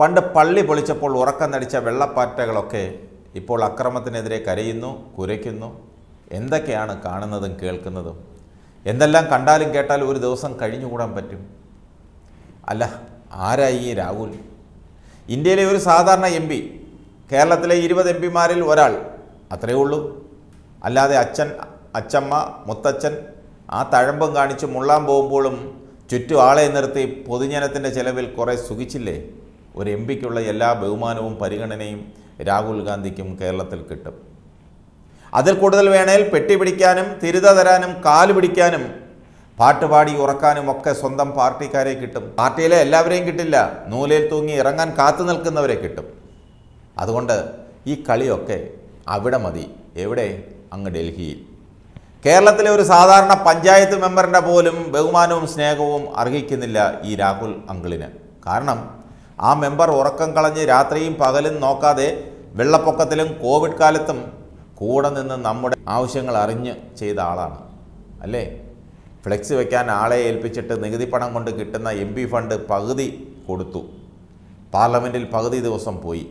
പണ്ട് പള്ളി പൊളിച്ചപ്പോൾ ഉറക്കം നടിച്ച വെള്ളപ്പാറ്റകളൊക്കെ ഇപ്പോൾ അക്രമത്തിനെതിരെ കരയുന്നു കുരയ്ക്കുന്നു എന്തൊക്കെയാണ് കാണുന്നതും കേൾക്കുന്നതും എന്തെല്ലാം കണ്ടാലും കേട്ടാലും ഒരു ദിവസം കഴിഞ്ഞുകൂടാൻ പറ്റും അല്ല ആരായി ഈ രാഹുൽ ഇന്ത്യയിലെ ഒരു സാധാരണ എം പി കേരളത്തിലെ ഇരുപത് എം പിമാരിൽ ഒരാൾ അത്രയേ ഉള്ളൂ അല്ലാതെ അച്ഛൻ അച്ചമ്മ മുത്തച്ഛൻ ആ തഴമ്പം കാണിച്ച് മുള്ളാൻ പോകുമ്പോഴും ചുറ്റും ആളെ നിർത്തി പൊതുജനത്തിൻ്റെ ചിലവിൽ കുറേ സുഖിച്ചില്ലേ ഒരു എം പിക്കുള്ള എല്ലാ ബഹുമാനവും പരിഗണനയും രാഹുൽ ഗാന്ധിക്കും കേരളത്തിൽ കിട്ടും അതിൽ കൂടുതൽ വേണേൽ പെട്ടി പിടിക്കാനും തിരുത തരാനും കാല് പിടിക്കാനും പാട്ടുപാടി ഉറക്കാനും ഒക്കെ സ്വന്തം പാർട്ടിക്കാരെ കിട്ടും പാർട്ടിയിലെ എല്ലാവരെയും കിട്ടില്ല നൂലിൽ തൂങ്ങി ഇറങ്ങാൻ കാത്തു നിൽക്കുന്നവരെ കിട്ടും അതുകൊണ്ട് ഈ കളിയൊക്കെ അവിടെ മതി എവിടെ അങ്ങ് ഡൽഹിയിൽ കേരളത്തിലെ ഒരു സാധാരണ പഞ്ചായത്ത് മെമ്പറിൻ്റെ പോലും ബഹുമാനവും സ്നേഹവും അർഹിക്കുന്നില്ല ഈ രാഹുൽ അങ്കിളിന് കാരണം ആ മെമ്പർ ഉറക്കം കളഞ്ഞ് രാത്രിയും പകലും നോക്കാതെ വെള്ളപ്പൊക്കത്തിലും കോവിഡ് കാലത്തും കൂടെ നിന്ന് നമ്മുടെ ആവശ്യങ്ങൾ അറിഞ്ഞ് ചെയ്ത ആളാണ് അല്ലേ ഫ്ലെക്സ് വയ്ക്കാൻ ആളെ ഏൽപ്പിച്ചിട്ട് നികുതി പണം കൊണ്ട് കിട്ടുന്ന എം ഫണ്ട് പകുതി കൊടുത്തു പാർലമെൻറ്റിൽ പകുതി ദിവസം പോയി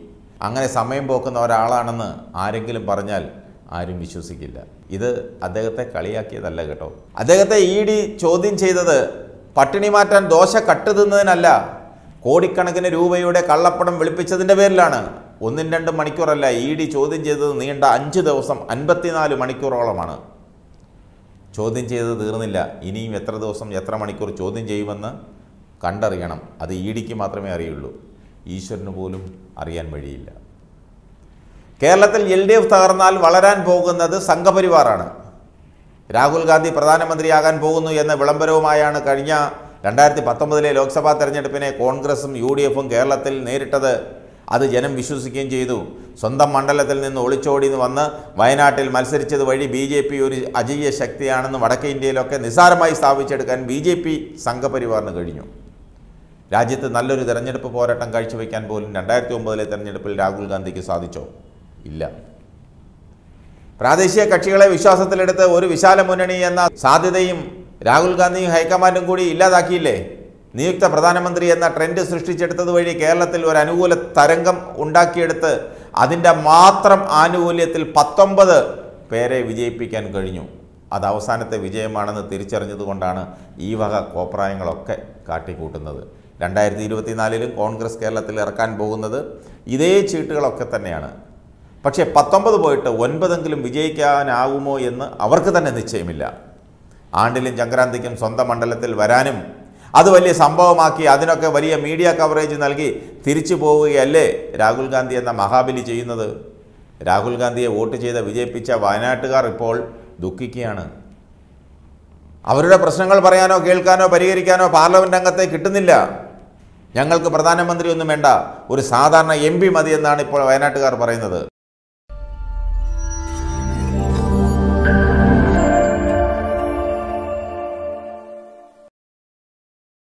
അങ്ങനെ സമയം പോക്കുന്ന ഒരാളാണെന്ന് ആരെങ്കിലും പറഞ്ഞാൽ ആരും വിശ്വസിക്കില്ല ഇത് അദ്ദേഹത്തെ കളിയാക്കിയതല്ല കേട്ടോ അദ്ദേഹത്തെ ഇ ഡി ചോദ്യം ചെയ്തത് പട്ടിണി മാറ്റാൻ ദോശ കട്ട് തിന്നതിനല്ല കോടിക്കണക്കിന് രൂപയുടെ കള്ളപ്പണം വെളുപ്പിച്ചതിൻ്റെ പേരിലാണ് ഒന്നും രണ്ടും മണിക്കൂറല്ല ഇ ഡി ചോദ്യം ചെയ്തത് നീണ്ട അഞ്ച് ദിവസം അൻപത്തിനാല് മണിക്കൂറോളമാണ് ചോദ്യം ചെയ്ത് തീർന്നില്ല ഇനിയും എത്ര ദിവസം എത്ര മണിക്കൂർ ചോദ്യം ചെയ്യുമെന്ന് കണ്ടറിയണം അത് ഇ ഡിക്ക് മാത്രമേ അറിയുള്ളൂ ഈശ്വരന് പോലും അറിയാൻ വഴിയില്ല കേരളത്തിൽ എൽ ഡി എഫ് തകർന്നാൽ വളരാൻ പോകുന്നത് സംഘപരിവാറാണ് രാഹുൽ ഗാന്ധി പ്രധാനമന്ത്രിയാകാൻ പോകുന്നു എന്ന വിളംബരവുമായാണ് കഴിഞ്ഞ രണ്ടായിരത്തി പത്തൊമ്പതിലെ ലോക്സഭാ തെരഞ്ഞെടുപ്പിനെ കോൺഗ്രസും യു ഡി എഫും കേരളത്തിൽ നേരിട്ടത് അത് ജനം വിശ്വസിക്കുകയും ചെയ്തു സ്വന്തം മണ്ഡലത്തിൽ നിന്ന് ഒളിച്ചോടി വന്ന് വയനാട്ടിൽ മത്സരിച്ചത് വഴി ബി ജെ പി ഒരു അജീയ ശക്തിയാണെന്ന് വടക്കേ ഇന്ത്യയിലൊക്കെ നിസാരമായി സ്ഥാപിച്ചെടുക്കാൻ ബി ജെ പി സംഘപരിവാറിന് കഴിഞ്ഞു രാജ്യത്ത് നല്ലൊരു തെരഞ്ഞെടുപ്പ് പോരാട്ടം കാഴ്ചവെക്കാൻ പോലും രണ്ടായിരത്തി ഒമ്പതിലെ തെരഞ്ഞെടുപ്പിൽ രാഹുൽ ഗാന്ധിക്ക് സാധിച്ചോ ഇല്ല പ്രാദേശിക കക്ഷികളെ വിശ്വാസത്തിലെടുത്ത് ഒരു വിശാല മുന്നണി എന്ന സാധ്യതയും രാഹുൽ ഗാന്ധിയും ഹൈക്കമാൻഡും കൂടി ഇല്ലാതാക്കിയില്ലേ നിയുക്ത പ്രധാനമന്ത്രി എന്ന ട്രെൻഡ് സൃഷ്ടിച്ചെടുത്തത് വഴി കേരളത്തിൽ ഒരു അനുകൂല തരംഗം ഉണ്ടാക്കിയെടുത്ത് അതിൻ്റെ മാത്രം ആനുകൂല്യത്തിൽ പത്തൊമ്പത് പേരെ വിജയിപ്പിക്കാൻ കഴിഞ്ഞു അത് അവസാനത്തെ വിജയമാണെന്ന് തിരിച്ചറിഞ്ഞതുകൊണ്ടാണ് ഈ വക കോപ്രായങ്ങളൊക്കെ കാട്ടിക്കൂട്ടുന്നത് രണ്ടായിരത്തി ഇരുപത്തിനാലിലും കോൺഗ്രസ് കേരളത്തിൽ ഇറക്കാൻ പോകുന്നത് ഇതേ ചീട്ടുകളൊക്കെ തന്നെയാണ് പക്ഷേ പത്തൊമ്പത് പോയിട്ട് ഒൻപതെങ്കിലും വിജയിക്കാനാകുമോ എന്ന് അവർക്ക് തന്നെ നിശ്ചയമില്ല ആണ്ടിലും സംക്രാന്തിക്കും സ്വന്തം മണ്ഡലത്തിൽ വരാനും അത് വലിയ സംഭവമാക്കി അതിനൊക്കെ വലിയ മീഡിയ കവറേജ് നൽകി തിരിച്ചു പോവുകയല്ലേ രാഹുൽ ഗാന്ധി എന്ന മഹാബലി ചെയ്യുന്നത് രാഹുൽ ഗാന്ധിയെ വോട്ട് ചെയ്ത് വിജയിപ്പിച്ച വയനാട്ടുകാർ ഇപ്പോൾ ദുഃഖിക്കുകയാണ് അവരുടെ പ്രശ്നങ്ങൾ പറയാനോ കേൾക്കാനോ പരിഹരിക്കാനോ പാർലമെൻറ്റ് അംഗത്തെ കിട്ടുന്നില്ല ഞങ്ങൾക്ക് പ്രധാനമന്ത്രി ഒന്നും വേണ്ട ഒരു സാധാരണ എം പി മതിയെന്നാണ് ഇപ്പോൾ വയനാട്ടുകാർ പറയുന്നത്